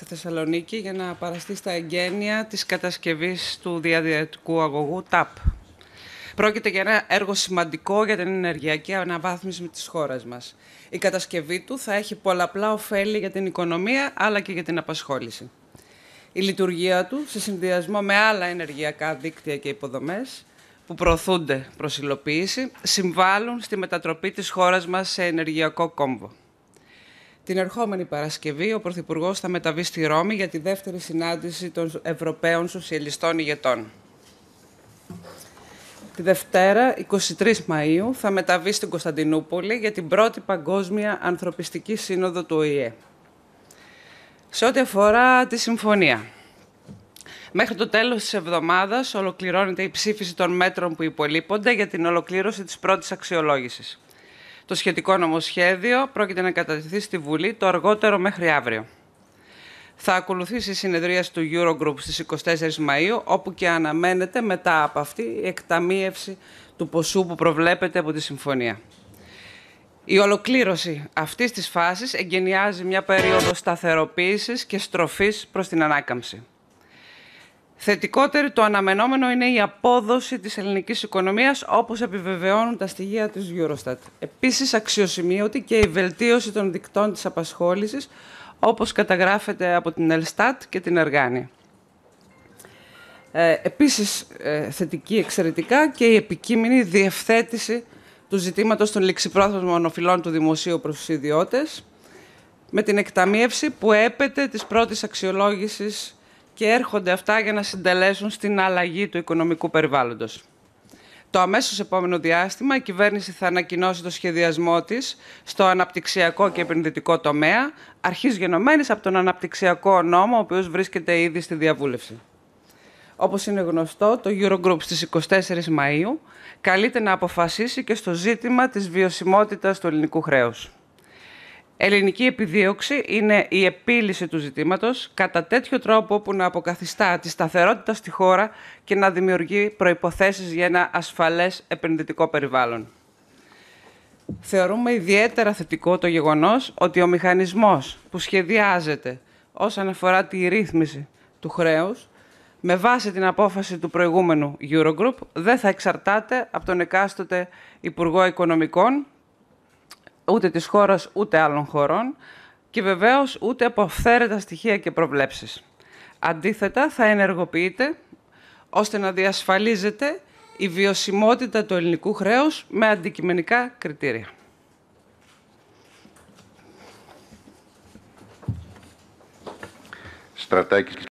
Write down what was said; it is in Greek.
στη Θεσσαλονίκη για να παραστεί στα εγγένεια της κατασκευής του διαδικτικού αγωγού ταπ. Πρόκειται για ένα έργο σημαντικό για την ενεργειακή αναβάθμιση της χώρας μας. Η κατασκευή του θα έχει πολλαπλά ωφέλη για την οικονομία αλλά και για την απασχόληση. Η λειτουργία του, σε συνδυασμό με άλλα ενεργειακά δίκτυα και υποδομές, που προωθούνται προς υλοποίηση, συμβάλλουν στη μετατροπή της χώρας μας σε ενεργειακό κόμβο. Την ερχόμενη Παρασκευή ο Πρωθυπουργός θα μεταβεί στη Ρώμη για τη δεύτερη συνάντηση των Ευρωπαίων Σοσιαλιστών Ηγετών. Τη Δευτέρα, 23 Μαΐου, θα μεταβεί στην Κωνσταντινούπολη για την πρώτη παγκόσμια ανθρωπιστική σύνοδο του ΟΗΕ. Σε ό,τι αφορά τη συμφωνία, Μέχρι το τέλος της εβδομάδας, ολοκληρώνεται η ψήφιση των μέτρων που υπολείπονται για την ολοκλήρωση της πρώτης αξιολόγησης. Το σχετικό νομοσχέδιο πρόκειται να κατατεθεί στη Βουλή το αργότερο μέχρι αύριο. Θα ακολουθήσει η συνεδρίαση του Eurogroup στις 24 Μαΐου, όπου και αναμένεται μετά από αυτή η εκταμείευση του ποσού που προβλέπεται από τη Συμφωνία. Η ολοκλήρωση αυτής της φάσης εγκαινιάζει μια περίοδο σταθεροποίησης και στροφής προς την ανάκαμψη. Θετικότερη το αναμενόμενο είναι η απόδοση της ελληνικής οικονομίας, όπως επιβεβαιώνουν τα στοιχεία της Eurostat. Επίσης, αξιοσημείωτη και η βελτίωση των δικτών της απασχόλησης, όπως καταγράφεται από την Ελστάτ και την Εργάνη. Ε, επίσης, ε, θετική εξαιρετικά και η επικείμενη διευθέτηση του ζητήματος των ληξιπρόθεσμων οφειλών του δημοσίου προς ιδιώτες, με την εκταμείευση που έπεται της πρώτης αξιολόγησης και έρχονται αυτά για να συντελέσουν στην αλλαγή του οικονομικού περιβάλλοντος. Το αμέσως επόμενο διάστημα η κυβέρνηση θα ανακοινώσει το σχεδιασμό της στο αναπτυξιακό και επενδυτικό τομέα, αρχής γενομένης από τον αναπτυξιακό νόμο, ο οποίος βρίσκεται ήδη στη διαβούλευση. Όπως είναι γνωστό, το Eurogroup στις 24 Μαου καλείται να αποφασίσει και στο ζήτημα της βιωσιμότητας του ελληνικού χρέους. Ελληνική επιδίωξη είναι η επίλυση του ζητήματος κατά τέτοιο τρόπο που να αποκαθιστά τη σταθερότητα στη χώρα και να δημιουργεί προϋποθέσεις για ένα ασφαλές επενδυτικό περιβάλλον. Θεωρούμε ιδιαίτερα θετικό το γεγονός ότι ο μηχανισμός που σχεδιάζεται όσον αφορά τη ρύθμιση του χρέους με βάση την απόφαση του προηγούμενου Eurogroup δεν θα εξαρτάται από τον εκάστοτε Υπουργό Οικονομικών ούτε της χώρας ούτε άλλων χωρών και βεβαίως ούτε από αυθαίρετα στοιχεία και προβλέψεις. Αντίθετα, θα ενεργοποιείται ώστε να διασφαλίζεται η βιωσιμότητα του ελληνικού χρέους με αντικειμενικά κριτήρια. Στρατάκης.